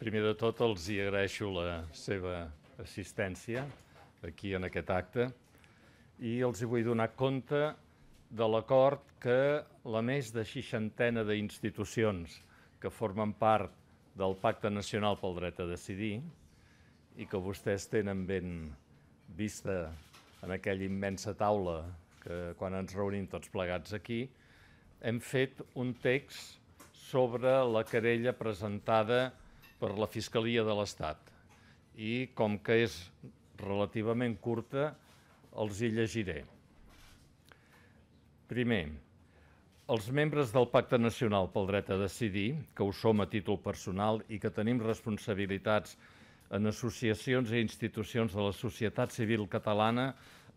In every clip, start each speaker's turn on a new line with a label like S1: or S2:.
S1: Primer de tot els hi agraeixo la seva assistència aquí en aquest acte i els hi vull donar compte de l'acord que la més de seixantena d'institucions que formen part del Pacte Nacional pel Dret a Decidir i que vostès tenen ben vista en aquella immensa taula que quan ens reunim tots plegats aquí, hem fet un text sobre la querella presentada per la Fiscalia de l'Estat. I com que és relativament curta, els hi llegiré. Primer, els membres del Pacte Nacional pel Dret a Decidir, que ho som a títol personal i que tenim responsabilitats en associacions i institucions de la societat civil catalana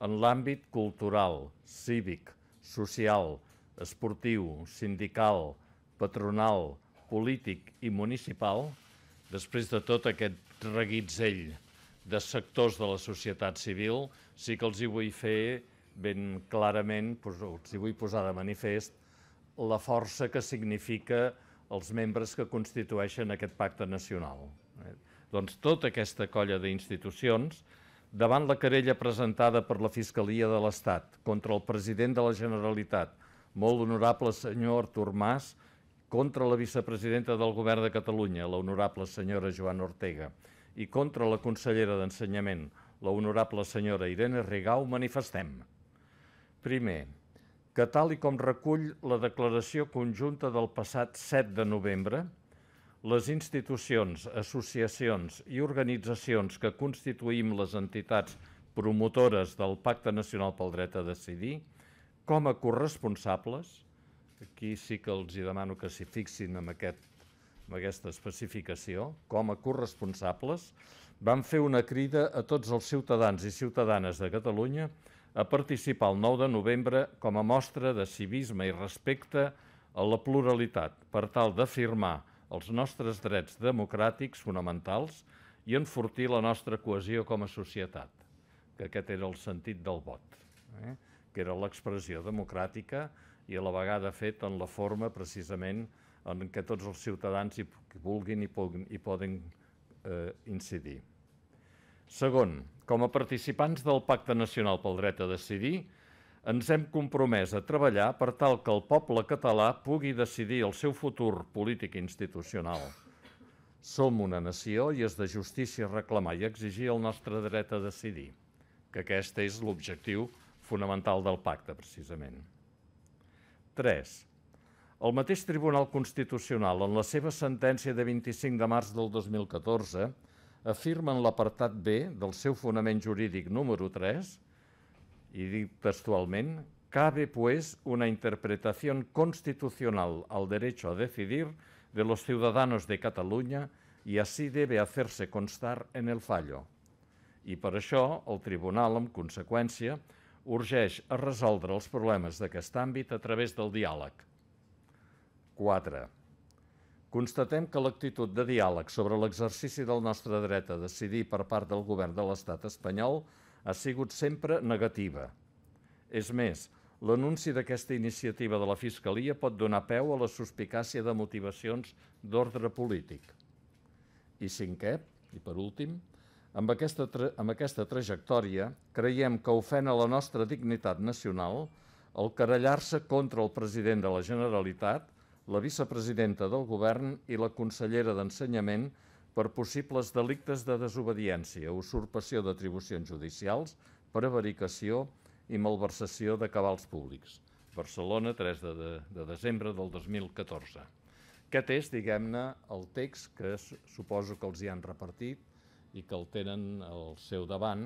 S1: en l'àmbit cultural, cívic, social, esportiu, sindical, patronal, polític i municipal, Després de tot aquest reguitzell de sectors de la societat civil, sí que els hi vull fer ben clarament, els hi vull posar de manifest, la força que significa els membres que constitueixen aquest pacte nacional. Eh? Doncs tota aquesta colla d'institucions, davant la querella presentada per la Fiscalia de l'Estat contra el president de la Generalitat, molt honorable senyor Artur Mas, contra la vicepresidenta del Govern de Catalunya, l'honorable senyora Joan Ortega, i contra la consellera d'Ensenyament, l'honorable senyora Irene Rigau, manifestem. Primer, que tal i com recull la declaració conjunta del passat 7 de novembre, les institucions, associacions i organitzacions que constituïm les entitats promotores del Pacte Nacional pel Dret a Decidir, com a corresponsables, aquí sí que els hi demano que s'hi fixin amb, aquest, amb aquesta especificació, com a corresponsables, van fer una crida a tots els ciutadans i ciutadanes de Catalunya a participar el 9 de novembre com a mostra de civisme i respecte a la pluralitat, per tal d'afirmar els nostres drets democràtics fonamentals i enfortir la nostra cohesió com a societat, que aquest era el sentit del vot, eh? que era l'expressió democràtica i a la vegada fet en la forma precisament en què tots els ciutadans hi vulguin i puguin hi poden eh, incidir. Segon, com a participants del Pacte Nacional pel Dret a Decidir, ens hem compromès a treballar per tal que el poble català pugui decidir el seu futur polític institucional. Som una nació i és de justícia reclamar i exigir el nostre dret a decidir, que aquest és l'objectiu fonamental del pacte, precisament. 3. El mateix Tribunal Constitucional, en la seva sentència de 25 de març del 2014, afirma en l'apartat B del seu fonament jurídic número 3, i dic textualment, cabe pues una interpretación constitucional al derecho a decidir de los ciudadanos de Cataluña y así debe hacerse constar en el fallo. I per això el tribunal, en conseqüència, urgeix a resoldre els problemes d'aquest àmbit a través del diàleg. 4. Constatem que l'actitud de diàleg sobre l'exercici del nostre dret a decidir per part del govern de l'estat espanyol ha sigut sempre negativa. És més, l'anunci d'aquesta iniciativa de la Fiscalia pot donar peu a la suspicàcia de motivacions d'ordre polític. I cinquè, i per últim, amb aquesta, amb aquesta trajectòria creiem que ofena la nostra dignitat nacional el carallar-se contra el president de la Generalitat, la vicepresidenta del govern i la consellera d'Ensenyament per possibles delictes de desobediència, usurpació d'atribucions judicials, prevaricació i malversació de cabals públics. Barcelona, 3 de, de, de desembre del 2014. Aquest és, diguem-ne, el text que suposo que els hi han repartit i que el tenen al seu davant,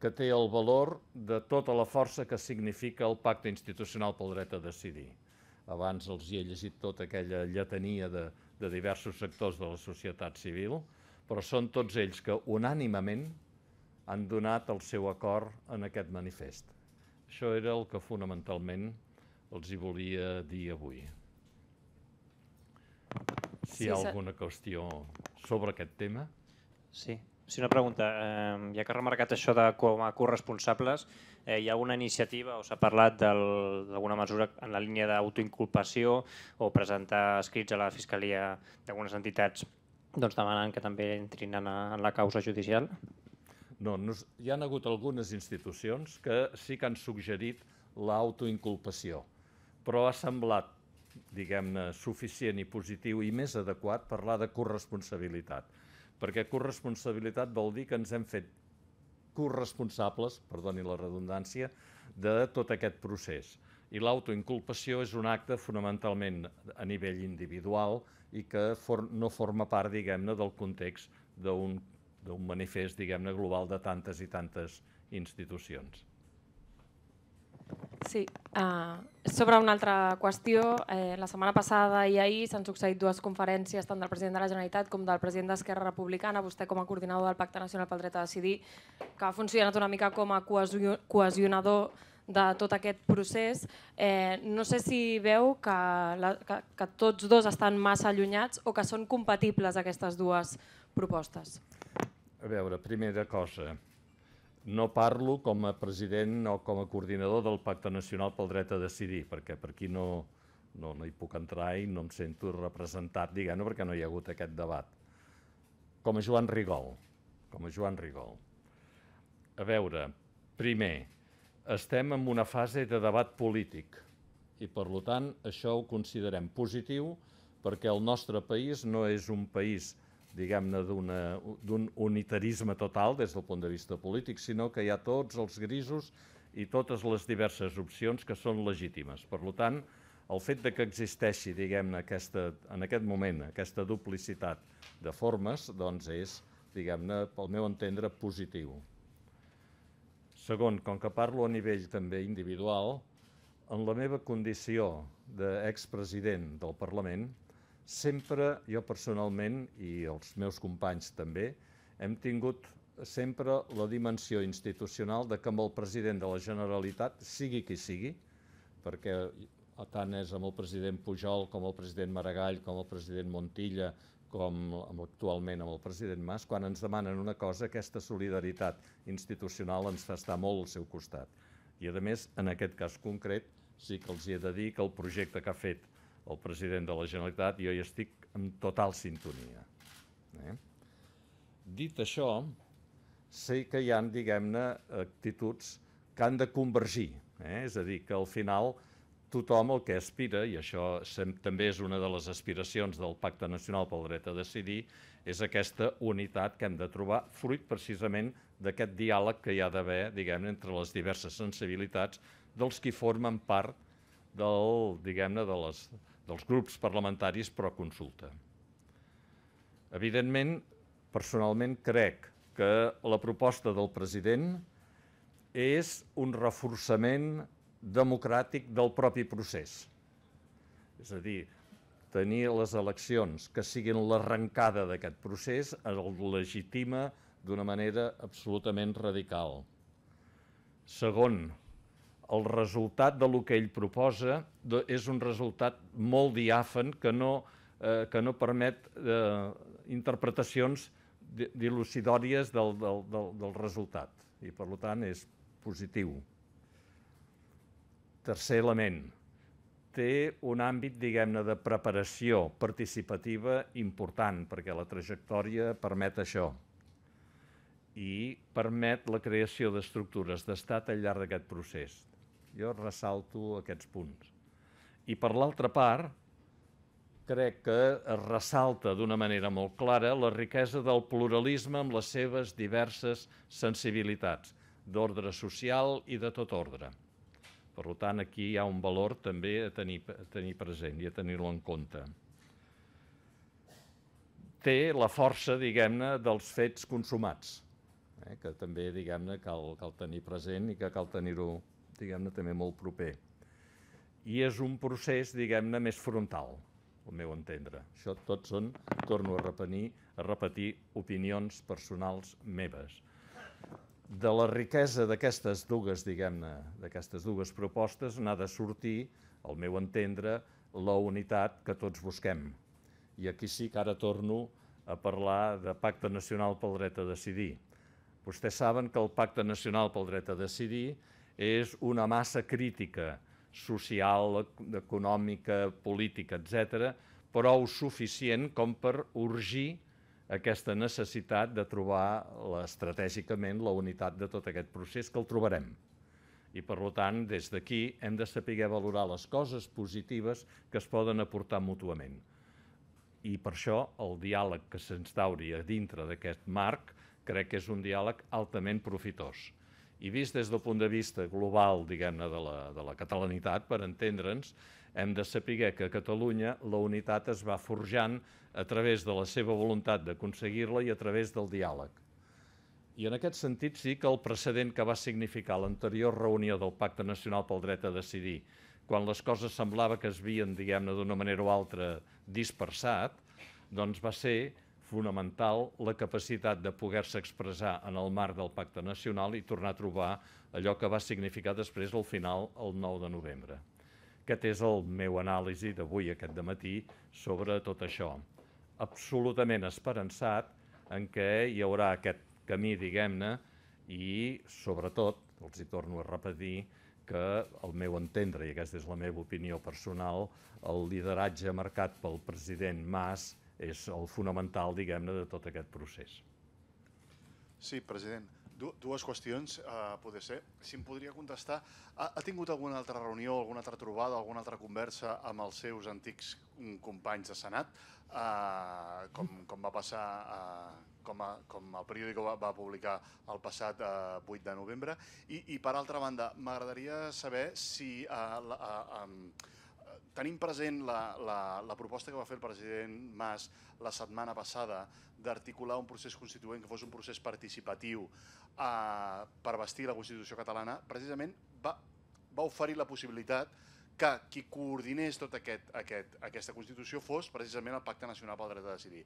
S1: que té el valor de tota la força que significa el pacte institucional pel dret a decidir. Abans els hi he llegit tota aquella lletania de, de diversos sectors de la societat civil, però són tots ells que unànimament han donat el seu acord en aquest manifest. Això era el que fonamentalment els hi volia dir avui.
S2: Si hi ha alguna
S1: qüestió sobre aquest tema...
S3: Sí, Sí, una pregunta. Eh, ja que ha remarcat això de com a corresponsables, eh, hi ha alguna iniciativa o s'ha parlat d'alguna mesura en la línia d'autoinculpació o presentar escrits a la Fiscalia d'algunes entitats doncs, demanant que també entrin en, en la causa judicial? No, no, hi han hagut
S1: algunes institucions que sí que han suggerit l'autoinculpació, però ha semblat diguem-ne, suficient i positiu i més adequat parlar de corresponsabilitat perquè corresponsabilitat vol dir que ens hem fet corresponsables, perdoni la redundància, de tot aquest procés. I l'autoinculpació és un acte fonamentalment a nivell individual i que for no forma part, diguem-ne, del context d'un manifest, diguem-ne, global de tantes i tantes institucions.
S3: Sí, uh, sobre una altra qüestió, eh, la setmana passada i ahir s'han succeït dues conferències tant del president de la Generalitat com del president d'Esquerra Republicana, vostè com a coordinador del Pacte Nacional pel Dret a Decidir, que ha funcionat una mica com a cohesionador de tot aquest procés. Eh, no sé si veu que, la, que, que tots dos estan massa allunyats o que són compatibles aquestes dues propostes.
S1: A veure, primera cosa, no parlo com a president o com a coordinador del Pacte Nacional pel Dret a Decidir, perquè per aquí no, no, no hi puc entrar i no em sento representat, diguem-ne, perquè no hi ha hagut aquest debat. Com a Joan Rigol, com a Joan Rigol. A veure, primer, estem en una fase de debat polític i, per tant, això ho considerem positiu perquè el nostre país no és un país diguem-ne, d'un unitarisme total des del punt de vista polític, sinó que hi ha tots els grisos i totes les diverses opcions que són legítimes. Per tant, el fet de que existeixi, diguem-ne, en aquest moment, aquesta duplicitat de formes, doncs és, diguem-ne, pel meu entendre, positiu. Segon, com que parlo a nivell també individual, en la meva condició d'expresident del Parlament, sempre jo personalment i els meus companys també hem tingut sempre la dimensió institucional de que amb el president de la Generalitat, sigui qui sigui, perquè tant és amb el president Pujol com el president Maragall, com el president Montilla, com actualment amb el president Mas, quan ens demanen una cosa, aquesta solidaritat institucional ens fa estar molt al seu costat. I a més, en aquest cas concret, sí que els hi he de dir que el projecte que ha fet el president de la Generalitat, jo hi estic en total sintonia. Eh? Dit això, sé que hi han, diguem-ne, actituds que han de convergir. Eh? És a dir, que al final tothom el que aspira, i això també és una de les aspiracions del Pacte Nacional pel Dret a Decidir, és aquesta unitat que hem de trobar fruit precisament d'aquest diàleg que hi ha d'haver, diguem entre les diverses sensibilitats dels qui formen part del, diguem-ne, de les dels grups parlamentaris, però consulta. Evidentment, personalment crec que la proposta del president és un reforçament democràtic del propi procés. És a dir, tenir les eleccions que siguin l'arrencada d'aquest procés el legitima d'una manera absolutament radical. Segon, el resultat de lo que ell proposa és un resultat molt diàfan que no, eh, que no permet eh, interpretacions dilucidòries del, del, del, del resultat i per tant és positiu. Tercer element, té un àmbit, diguem-ne, de preparació participativa important, perquè la trajectòria permet això i permet la creació d'estructures d'estat al llarg d'aquest procés. Jo ressalto aquests punts. I per l'altra part, crec que es ressalta d'una manera molt clara la riquesa del pluralisme amb les seves diverses sensibilitats, d'ordre social i de tot ordre. Per tant, aquí hi ha un valor també a tenir, a tenir present i a tenir-lo en compte té la força, diguem-ne, dels fets consumats, eh? que també, diguem-ne, cal, cal tenir present i que cal tenir-ho diguem-ne, també molt proper. I és un procés, diguem-ne, més frontal, al meu entendre. Això tot són, torno a repetir, a repetir opinions personals meves. De la riquesa d'aquestes dues, diguem-ne, d'aquestes dues propostes, n'ha de sortir, al meu entendre, la unitat que tots busquem. I aquí sí que ara torno a parlar de Pacte Nacional pel Dret a Decidir. Vostès saben que el Pacte Nacional pel Dret a Decidir és una massa crítica social, econòmica, política, etc, prou suficient com per urgir aquesta necessitat de trobar estratègicament la unitat de tot aquest procés que el trobarem. I per tant, des d'aquí hem de saber valorar les coses positives que es poden aportar mútuament. I per això el diàleg que s'instauri a dintre d'aquest marc crec que és un diàleg altament profitós. I vist des del punt de vista global, diguem-ne, de, la, de la catalanitat, per entendre'ns, hem de saber que a Catalunya la unitat es va forjant a través de la seva voluntat d'aconseguir-la i a través del diàleg. I en aquest sentit sí que el precedent que va significar l'anterior reunió del Pacte Nacional pel Dret a Decidir, quan les coses semblava que es havien, diguem-ne, d'una manera o altra dispersat, doncs va ser fonamental la capacitat de poder-se expressar en el marc del Pacte Nacional i tornar a trobar allò que va significar després el final el 9 de novembre. Aquest és el meu anàlisi d'avui, aquest matí sobre tot això. Absolutament esperançat en què hi haurà aquest camí, diguem-ne, i sobretot, els hi torno a repetir, que el meu entendre, i aquesta és la meva opinió personal, el lideratge marcat pel president Mas és el fonamental, diguem-ne, de tot aquest procés.
S2: Sí, president. Du dues qüestions, eh, poder ser. Si em podria contestar, ha, ha tingut alguna altra reunió, alguna altra trobada, alguna altra conversa amb els seus antics mm, companys de Senat, eh, com, com va passar, eh, com, a, com el periòdic va, va publicar el passat eh, 8 de novembre? I, i per altra banda, m'agradaria saber si... Eh, la, eh, eh, tenim present la, la, la proposta que va fer el president Mas la setmana passada d'articular un procés constituent que fos un procés participatiu eh, per vestir la Constitució catalana, precisament va, va oferir la possibilitat que qui coordinés tota aquest, aquest, aquesta Constitució fos precisament el Pacte Nacional pel Dret a Decidir.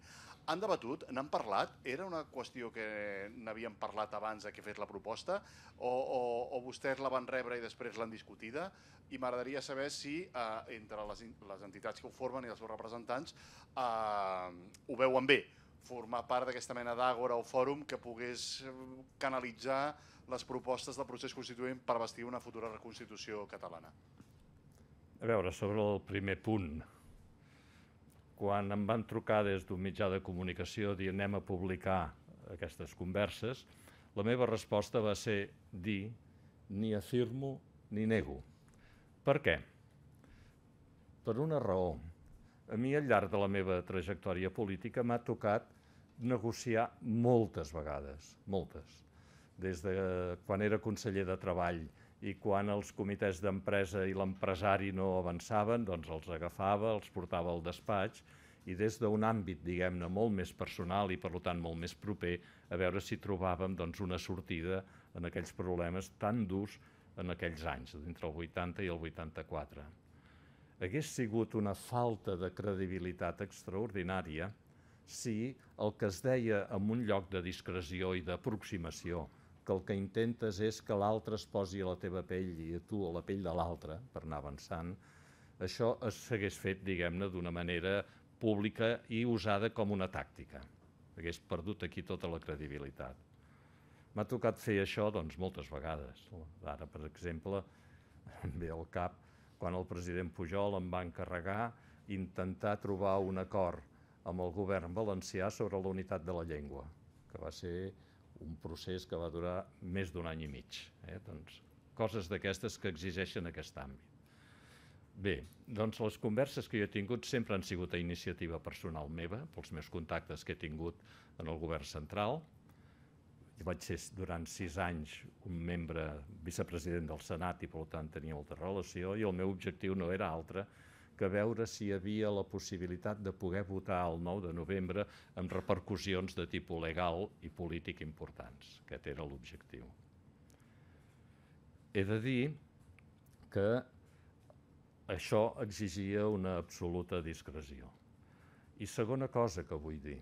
S2: Han debatut? N'han parlat? Era una qüestió que n'havien parlat abans de que fes la proposta? O, o, o vostès la van rebre i després l'han discutida? I m'agradaria saber si eh, entre les, les entitats que ho formen i els seus representants eh, ho veuen bé, formar part d'aquesta mena d'àgora o fòrum que pogués canalitzar les propostes del procés constituent per vestir una futura reconstitució catalana.
S1: A veure, sobre el primer punt, quan em van trucar des d'un mitjà de comunicació dient anem a publicar aquestes converses, la meva resposta va ser dir ni afirmo ni nego. Per què? Per una raó. A mi al llarg de la meva trajectòria política m'ha tocat negociar moltes vegades, moltes. Des de quan era conseller de Treball i quan els comitès d'empresa i l'empresari no avançaven, doncs els agafava, els portava al despatx i des d'un àmbit, diguem-ne, molt més personal i per tant molt més proper, a veure si trobàvem doncs, una sortida en aquells problemes tan durs en aquells anys, entre el 80 i el 84. Hagués sigut una falta de credibilitat extraordinària si el que es deia en un lloc de discreció i d'aproximació que el que intentes és que l'altre es posi a la teva pell i a tu a la pell de l'altre, per anar avançant, això s'hagués fet, diguem-ne, d'una manera pública i usada com una tàctica. Hagués perdut aquí tota la credibilitat. M'ha tocat fer això doncs, moltes vegades. Ara, per exemple, em ve al cap quan el president Pujol em va encarregar intentar trobar un acord amb el govern valencià sobre la unitat de la llengua, que va ser un procés que va durar més d'un any i mig. Eh? Doncs, coses d'aquestes que exigeixen aquest àmbit. Bé, doncs les converses que jo he tingut sempre han sigut a iniciativa personal meva, pels meus contactes que he tingut en el govern central. Jo vaig ser durant sis anys un membre vicepresident del Senat i per tant tenia molta relació i el meu objectiu no era altre que que veure si hi havia la possibilitat de poder votar el 9 de novembre amb repercussions de tipus legal i polític importants. que era l'objectiu. He de dir que això exigia una absoluta discreció. I segona cosa que vull dir,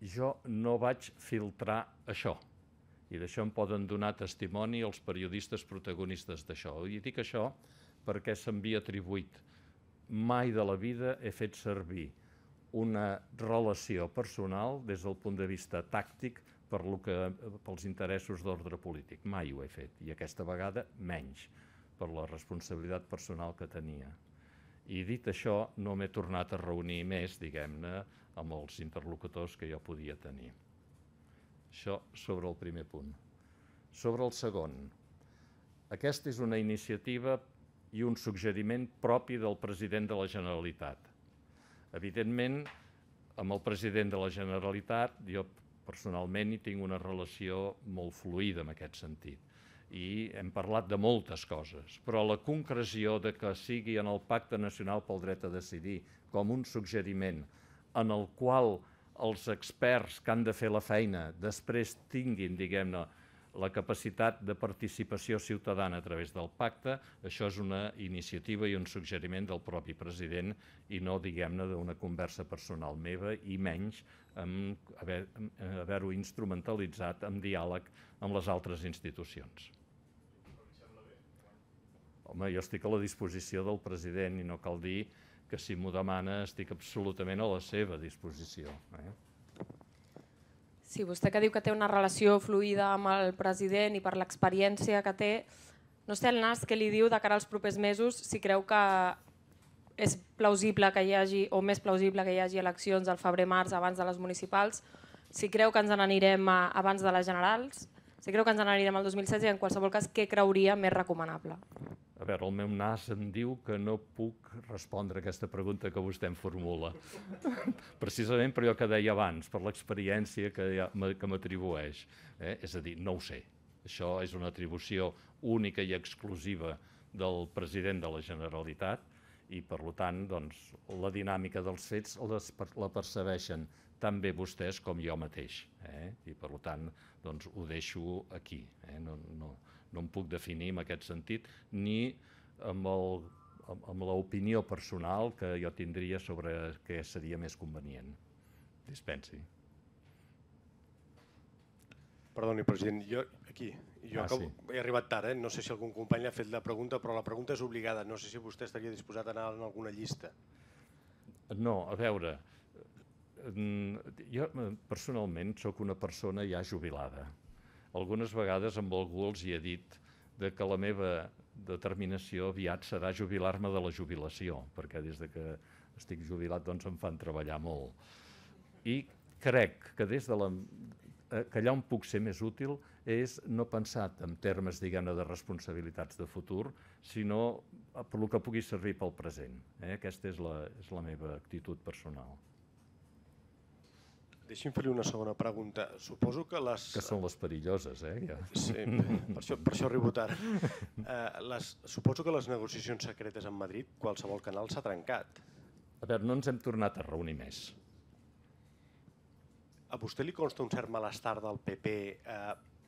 S1: jo no vaig filtrar això. I d'això em poden donar testimoni els periodistes protagonistes d'això. I dic això perquè se'm havia atribuït mai de la vida he fet servir una relació personal des del punt de vista tàctic per lo que, pels interessos d'ordre polític. Mai ho he fet, i aquesta vegada menys, per la responsabilitat personal que tenia. I dit això, no m'he tornat a reunir més, diguem-ne, amb els interlocutors que jo podia tenir. Això sobre el primer punt. Sobre el segon, aquesta és una iniciativa i un suggeriment propi del president de la Generalitat. Evidentment, amb el president de la Generalitat, jo personalment hi tinc una relació molt fluida en aquest sentit i hem parlat de moltes coses, però la concreció de que sigui en el Pacte Nacional pel Dret a Decidir com un suggeriment en el qual els experts que han de fer la feina després tinguin, diguem-ne, la capacitat de participació ciutadana a través del pacte, això és una iniciativa i un suggeriment del propi president i no, diguem-ne, d'una conversa personal meva i menys haver-ho haver instrumentalitzat amb diàleg amb les altres institucions. Home, jo estic a la disposició del president i no cal dir que si m'ho demana estic absolutament a la seva disposició. Eh?
S3: Sí, vostè que diu que té una relació fluida amb el president i per l'experiència que té, no sé el Nas què li diu de cara als propers mesos, si creu que és plausible que hi hagi, o més plausible que hi hagi eleccions al febrer-març abans de les municipals, si creu que ens n'anirem en abans de les generals, si creu que ens n'anirem en el 2016 i en qualsevol cas què creuria més recomanable.
S1: A veure, el meu nas em diu que no puc respondre aquesta pregunta que vostè em formula. Precisament per allò que deia abans, per l'experiència que, ja, que m'atribueix. Eh? És a dir, no ho sé. Això és una atribució única i exclusiva del president de la Generalitat i, per tant, doncs, la dinàmica dels fets les, la percebeixen tan bé vostès com jo mateix. Eh? I, per tant, doncs, ho deixo aquí. Eh? No, no, no em puc definir en aquest sentit, ni amb el amb, l'opinió personal que jo tindria sobre què seria més convenient. Dispensi.
S3: Perdoni, president, jo aquí, jo ah, acabo, sí. he arribat tard, eh? no sé si algun company ha fet la pregunta, però la pregunta és obligada, no sé si vostè estaria disposat a anar en alguna llista.
S1: No, a veure, eh, jo eh, personalment sóc una persona ja jubilada, algunes vegades amb algú els hi he dit de que la meva determinació aviat serà jubilar-me de la jubilació, perquè des de que estic jubilat doncs em fan treballar molt. I crec que des de la eh, que allà on puc ser més útil és no pensar en termes, diguem de responsabilitats de futur, sinó pel que pugui servir pel present. Eh? Aquesta és la, és la meva actitud personal.
S3: Deixi'm fer-li una segona pregunta. Suposo que les... Que són les perilloses, eh? Ja. Sí, per això, per això arribo tard. Uh, les, suposo que les negociacions secretes en Madrid, qualsevol canal s'ha trencat. A veure, no ens hem tornat a reunir més. A vostè li consta un cert malestar del PP eh,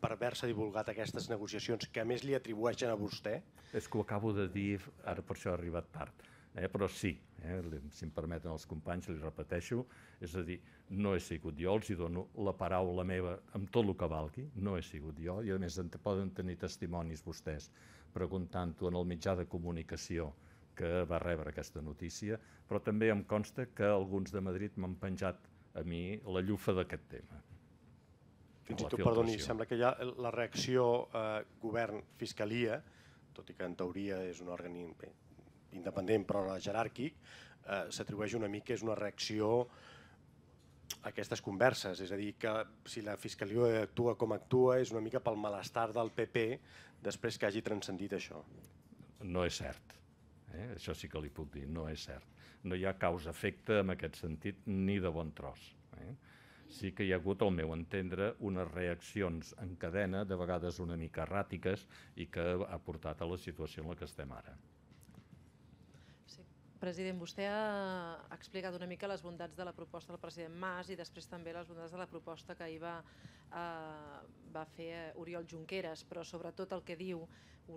S3: per haver-se divulgat aquestes negociacions que a més li atribueixen a vostè?
S1: És que ho acabo de dir, ara per això ha arribat tard eh? però sí, eh? si em permeten els companys, li repeteixo, és a dir, no he sigut jo, els hi dono la paraula meva amb tot el que valgui, no he sigut jo, i a més en poden tenir testimonis vostès preguntant-ho en el mitjà de comunicació que va rebre aquesta notícia, però també em consta que alguns de Madrid m'han penjat a mi la llufa d'aquest tema. Fins i tot, perdoni, sembla
S3: que ja la reacció eh, govern-fiscalia, tot i que en teoria és un òrgan independent però jeràrquic, eh, s'atribueix una mica, és una reacció a aquestes converses, és a dir, que si la Fiscalia actua com actua és una mica pel malestar del PP després que hagi transcendit això.
S1: No és cert, eh? això sí que li puc dir, no és cert. No hi ha causa-efecte en aquest sentit ni de bon tros. Eh? sí que hi ha hagut, al meu entendre, unes reaccions en cadena, de vegades una mica erràtiques, i que ha portat a la situació en la que estem ara.
S3: President, vostè ha explicat una mica les bondats de la proposta del president Mas i després també les bondats de la proposta que ahir va, eh, va fer Oriol Junqueras, però sobretot el que diu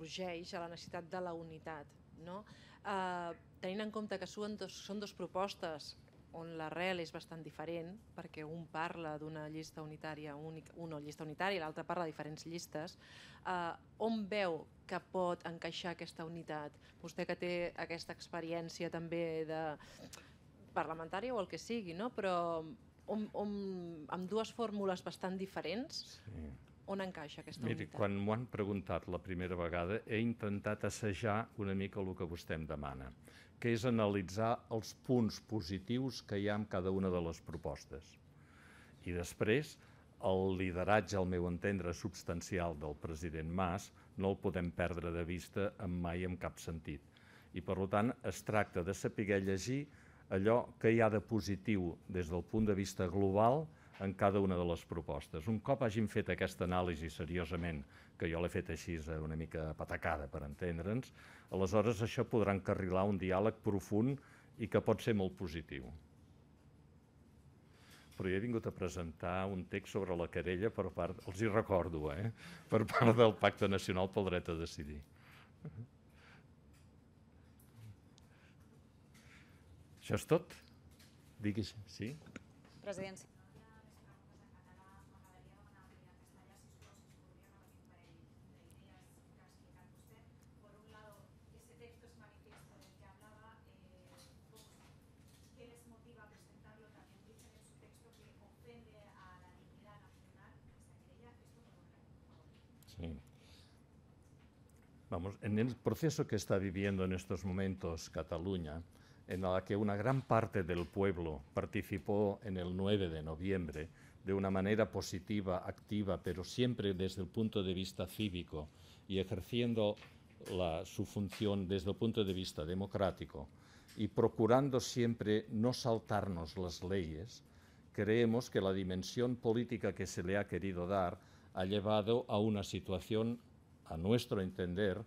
S3: urgeix a la necessitat de la unitat. No? Eh, tenint en compte que són dos, són dos propostes on l'arrel és bastant diferent, perquè un parla d'una llista unitària, una llista unitària, l'altra parla de diferents llistes, eh, on veu que pot encaixar aquesta unitat? Vostè que té aquesta experiència també de parlamentària o el que sigui, no? però on, on, amb dues fórmules bastant diferents, sí. on encaixa aquesta Miri, unitat? Quan
S1: m'ho han preguntat la primera vegada, he intentat assajar una mica el que vostè em demana que és analitzar els punts positius que hi ha en cada una de les propostes. I després, el lideratge, al meu entendre, substancial del president Mas no el podem perdre de vista en mai en cap sentit. I, per tant, es tracta de saber llegir allò que hi ha de positiu des del punt de vista global en cada una de les propostes. Un cop hagin fet aquesta anàlisi seriosament, que jo l'he fet així una mica patacada per entendre'ns, aleshores això podrà encarrilar un diàleg profund i que pot ser molt positiu. Però jo he vingut a presentar un text sobre la querella per part, els hi recordo, eh? per part del Pacte Nacional pel Dret a Decidir. Això és tot? Digui, sí? Presidència. Mm. Vamos, en el proceso que está viviendo en estos momentos Cataluña, en la que una gran parte del pueblo participó en el 9 de noviembre de una manera positiva, activa, pero siempre desde el punto de vista cívico y ejerciendo su función desde el punto de vista democrático y procurando siempre no saltarnos las leyes, creemos que la dimensión política que se le ha querido dar ha llevado a una situación, a nuestro entender,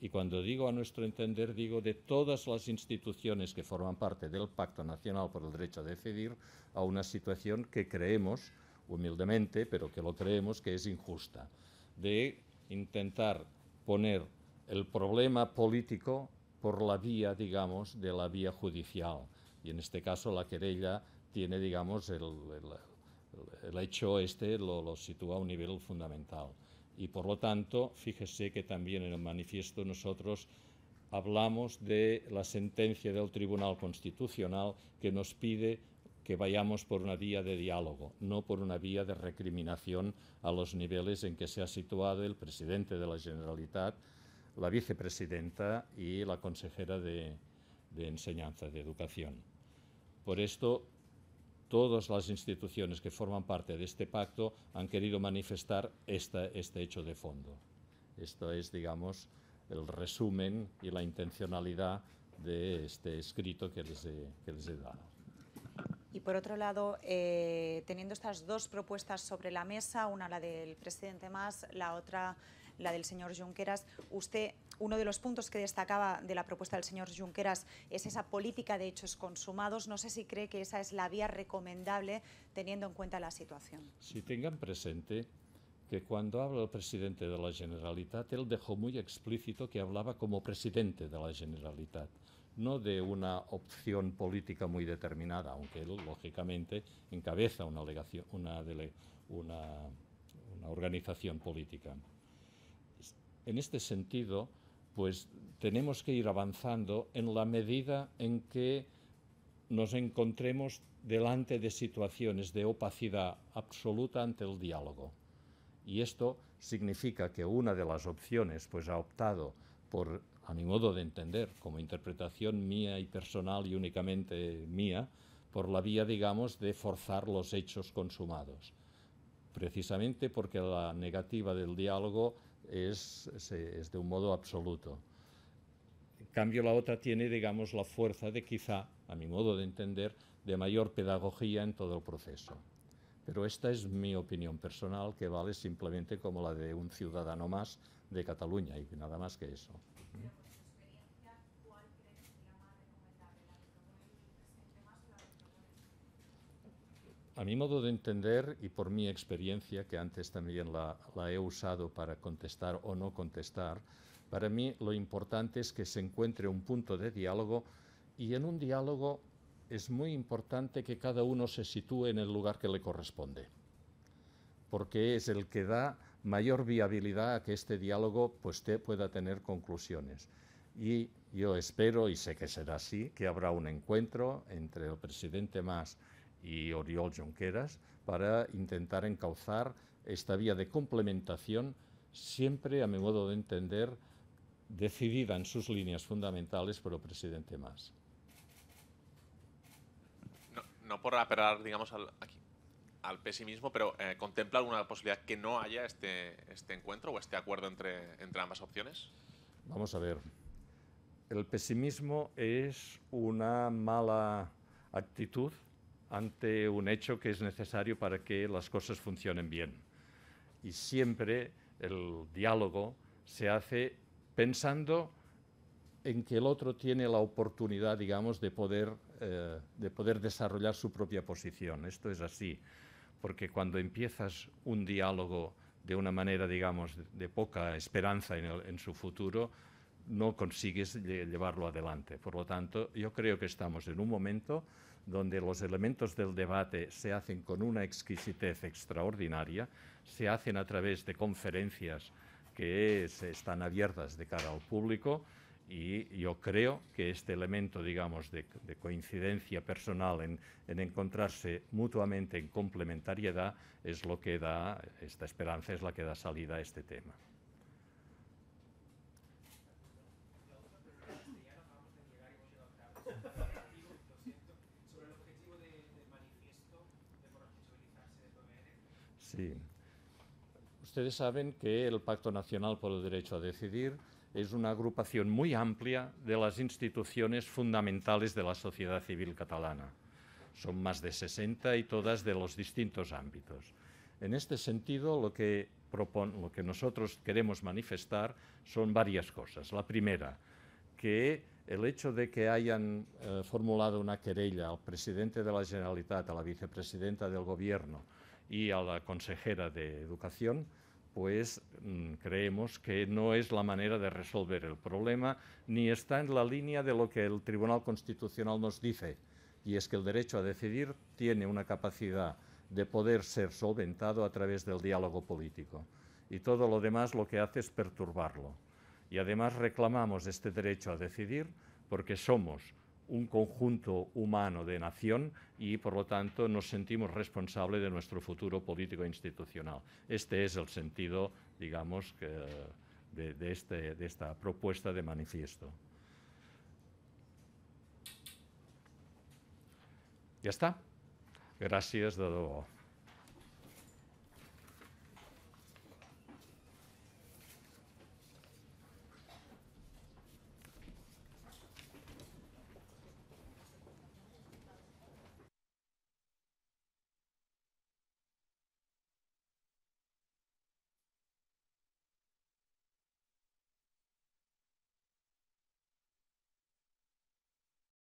S1: y cuando digo a nuestro entender, digo de todas las instituciones que forman parte del Pacto Nacional por el Derecho a Decidir, a una situación que creemos, humildemente, pero que lo creemos que es injusta, de intentar poner el problema político por la vía, digamos, de la vía judicial. Y en este caso la querella tiene, digamos, el, el hecho este lo, sitúa a un nivel fundamental. Y por lo tanto, fíjese que también en el manifiesto nosotros hablamos de la sentencia del Tribunal Constitucional que nos pide que vayamos por una vía de diálogo, no por una vía de recriminación a los niveles en que se ha situado el presidente de la Generalitat, la vicepresidenta y la consejera de, de Enseñanza, de Educación. Por esto, todas las instituciones que forman parte de este pacto han querido manifestar esta, este hecho de fondo. Esto es, digamos, el resumen y la intencionalidad de este escrito que les he, que les dado.
S2: Y por otro lado, eh,
S3: teniendo estas dos propuestas sobre la mesa, una la del presidente Mas, la otra la del señor Junqueras, ¿usted uno de los puntos que destacaba de la propuesta del señor Junqueras es
S2: esa política de hechos consumados. No sé si cree que esa es la vía recomendable teniendo en cuenta la situación.
S1: Si tengan presente que cuando habla el presidente de la Generalitat, él dejó muy explícito que hablaba como presidente de la Generalitat, no de una opción política muy determinada, aunque él, lógicamente, encabeza una, una, una organización política. En este sentido, pues tenemos que ir avanzando en la medida en que nos encontremos delante de situaciones de opacidad absoluta ante el diálogo. Y esto significa que una de las opciones pues ha optado por, a mi modo de entender, como interpretación mía y personal y únicamente mía, por la vía, digamos, de forzar los hechos consumados. Precisamente porque la negativa del diálogo es, de un modo absoluto. En cambio, la otra tiene, digamos, la fuerza de quizá, a mi modo de entender, de mayor pedagogía en todo el proceso. Pero esta es mi opinión personal que vale simplemente como la de un ciudadano más de Cataluña y nada más que eso. A mi modo de entender y por mi experiencia, que antes también la, he usado para contestar o no contestar, para mí lo importante es que se encuentre un punto de diálogo y en un diálogo es muy importante que cada uno se sitúe en el lugar que le corresponde, porque es el que da mayor viabilidad a que este diálogo pues, pueda tener conclusiones. Y yo espero, y sé que será así, que habrá un encuentro entre el presidente más y Oriol Jonqueras para intentar encauzar esta vía de complementación siempre, a mi modo de entender, decidida en sus líneas fundamentales por el presidente Mas.
S3: No, no por apelar, digamos, al,
S1: al pesimismo, pero eh, ¿contempla alguna posibilidad que no haya este, este encuentro o este acuerdo entre, entre ambas opciones? Vamos a ver. El pesimismo es una mala actitud ante un hecho que es necesario para que las cosas funcionen bien. Y siempre el diálogo se hace pensando en que el otro tiene la oportunidad, digamos, de poder, eh, desarrollar su propia posición. Esto es así, porque cuando empiezas un diálogo de una manera, digamos, de poca esperanza en su futuro, no consigues llevarlo adelante. Por lo tanto, yo creo que estamos en un momento donde los elementos del debate se hacen con una exquisitez extraordinaria, se hacen a través de conferencias que están abiertas de cara al público y yo creo que este elemento, digamos, de, coincidencia personal en, encontrarse mutuamente en complementariedad es lo que da, esta esperanza es la que da salida a este tema. Sí. Ustedes saben que el Pacto Nacional por el Derecho a Decidir es una agrupación muy amplia de las instituciones fundamentales de la sociedad civil catalana. Son más de 60 y todas de los distintos ámbitos. En este sentido, lo que, nosotros queremos manifestar son varias cosas. La primera, que el hecho de que hayan eh, formulado una querella al presidente de la Generalitat, a la vicepresidenta del Gobierno, y a la consejera de Educación, pues mm, creemos que no es la manera de resolver el problema, ni está en la línea de lo que el Tribunal Constitucional nos dice, y es que el derecho a decidir tiene una capacidad de poder ser solventado a través del diálogo político, y todo lo demás lo que hace es perturbarlo. Y además reclamamos este derecho a decidir porque somos un conjunto humano de nación y, por lo tanto, nos sentimos responsables de nuestro futuro político e institucional. Este es el sentido, digamos, de, este, de esta propuesta de manifiesto. Ya está. Gracias, Dodo.